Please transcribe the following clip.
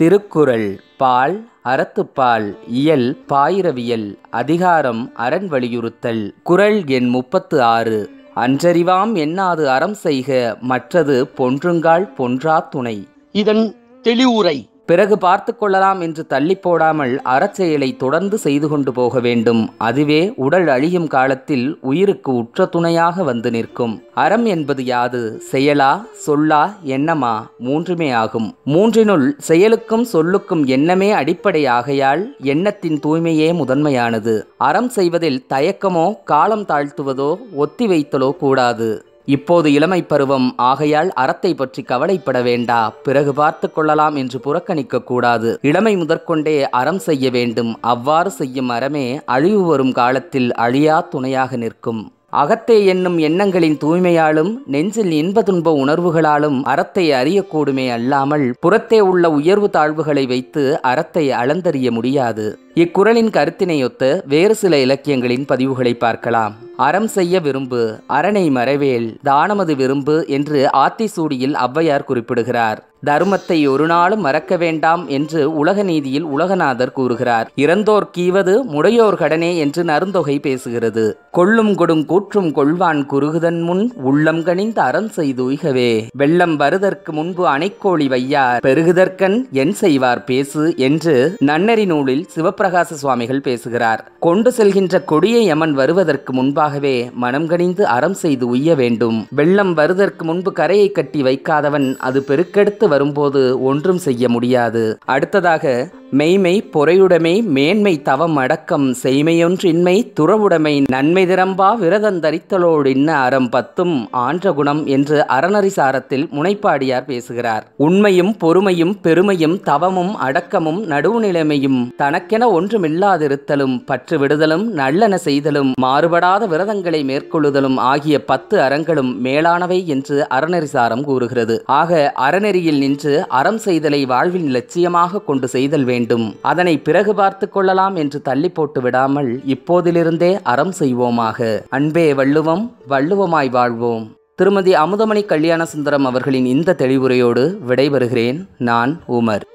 திருக்குறள் பால் அறத்துப்பால் இயல் பாயிரவியல் அதிகாரம் அரண் வலியுறுத்தல் குரல் எண் முப்பத்து ஆறு அன்றறிவாம் எண்ணாது அறம் செய்க மற்றது பொன்றுங்கால் பொன்றா துணை இதன் தெளிவுரை பிறகு பார்த்து கொள்ளலாம் என்று தள்ளி போடாமல் அறச்செயலை தொடர்ந்து செய்து கொண்டு போக வேண்டும் அதுவே உடல் அழியும் காலத்தில் உயிருக்கு உற்ற துணையாக வந்து நிற்கும் அறம் என்பது யாது செயலா சொல்லா எண்ணமா மூன்றுமே ஆகும் மூன்றினுள் செயலுக்கும் சொல்லுக்கும் எண்ணமே அடிப்படை ஆகையால் எண்ணத்தின் தூய்மையே முதன்மையானது அறம் செய்வதில் தயக்கமோ காலம் தாழ்த்துவதோ ஒத்தி வைத்தலோ கூடாது இப்போது இளமை பருவம் ஆகையால் அறத்தை பற்றி கவலைப்பட வேண்டா பிறகு பார்த்து கொள்ளலாம் என்று புறக்கணிக்க கூடாது இளமை முதற்கொண்டே அறம் செய்ய வேண்டும் அவ்வாறு செய்யும் அறமே அழிவு வரும் காலத்தில் அழியா துணையாக நிற்கும் அகத்தே என்னும் எண்ணங்களின் தூய்மையாலும் நெஞ்சில் இன்ப துன்ப உணர்வுகளாலும் அறத்தை அறியக்கூடுமே அல்லாமல் புறத்தே உள்ள உயர்வு தாழ்வுகளை வைத்து அறத்தை அளந்தறிய முடியாது இக்குறளின் கருத்தினையொத்த வேறு சில இலக்கியங்களின் பதிவுகளை பார்க்கலாம் அறம் செய்ய விரும்பு அரணை மறைவேல் தானமது விரும்பு என்று ஆத்திசூடியில் ஔவையார் குறிப்பிடுகிறார் தருமத்தை ஒரு நாளும் மறக்க வேண்டாம் என்று உலக நீதியில் உலகநாதர் கூறுகிறார் இறந்தோர் கீவது முடையோர் கடனே என்று நருந்தொகை பேசுகிறது கொள்ளும் கொடும் கூற்றும் கொள்வான் குறுகுதன் முன் உள்ளம் கணிந்து அறம் செய்து உய்கவே வெள்ளம் வருதற்கு முன்பு அணைக்கோழி வையார் பெருகுதற்கன் என் செய்வார் பேசு என்று நன்னறி நூலில் சிவப்பிரகாச சுவாமிகள் பேசுகிறார் கொண்டு செல்கின்ற கொடியை அமன் வருவதற்கு முன்பாகவே மனம் கணிந்து அறம் செய்து உய்ய வேண்டும் வெள்ளம் வருதற்கு முன்பு கரையை கட்டி வைக்காதவன் அது பெருக்கெடுத்து வரும்போது ஒன்றும் செய்ய முடியாது அடுத்ததாக மெய்மை பொறையுடைமை மேன்மை தவம் அடக்கம் செய்மையொன்றின்மை துறவுடைமை நன்மை திரம்பா விரதந்தரித்தலோடு இன்ன அறம் பத்தும் ஆன்ற குணம் என்று அறநரிசாரத்தில் முனைப்பாடியார் பேசுகிறார் உண்மையும் பொறுமையும் பெருமையும் தவமும் அடக்கமும் நடுவுநிலைமையும் தனக்கென ஒன்றுமில்லாதிருத்தலும் பற்று விடுதலும் நல்லன செய்தலும் மாறுபடாத விரதங்களை மேற்கொள்ளுதலும் ஆகிய பத்து அறங்களும் மேலானவை என்று அறநெறிசாரம் கூறுகிறது ஆக அறநெறியில் நின்று அறம் செய்தலை வாழ்வின் லட்சியமாக கொண்டு செய்தல் வேண்டும் வேண்டும் அதனை பிறகு பார்த்து கொள்ளலாம் என்று தள்ளி போட்டு விடாமல் இப்போதிலிருந்தே அறம் செய்வோமாக அன்பே வள்ளுவம் வள்ளுவமாய் வாழ்வோம் திருமதி அமுதமணி கல்யாண சுந்தரம் அவர்களின் இந்த தெளிவுரையோடு விடைபெறுகிறேன் நான் உமர்